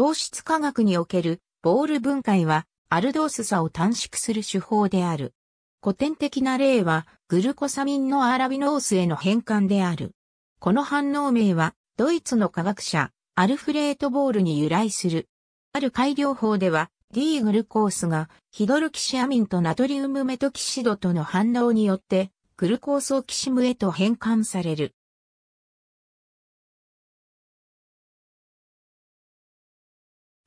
糖質化学におけるボール分解はアルドース差を短縮する手法である。古典的な例はグルコサミンのアラビノースへの変換である。この反応名はドイツの科学者アルフレート・ボールに由来する。ある改良法では D グルコースがヒドルキシアミンとナトリウムメトキシドとの反応によってグルコースオキシムへと変換される。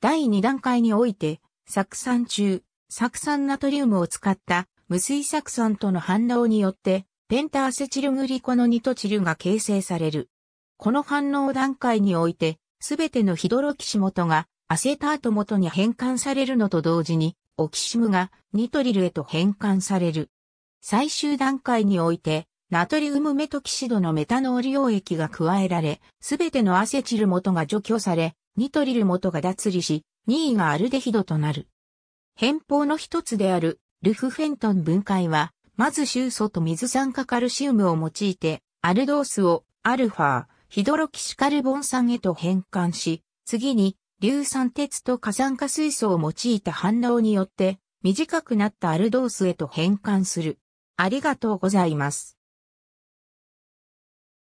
第2段階において、酢酸中、酢酸ナトリウムを使った無水酢酸との反応によって、ペンタアセチルグリコのニトチルが形成される。この反応段階において、すべてのヒドロキシ元がアセタート元に変換されるのと同時に、オキシムがニトリルへと変換される。最終段階において、ナトリウムメトキシドのメタノール溶液が加えられ、すべてのアセチル元が除去され、ニトリル元が脱離し、2位がアルデヒドとなる。変法の一つであるルフフェントン分解は、まず臭素と水酸化カルシウムを用いて、アルドースをアルファ、ヒドロキシカルボン酸へと変換し、次に、硫酸鉄と過酸化水素を用いた反応によって、短くなったアルドースへと変換する。ありがとうございます。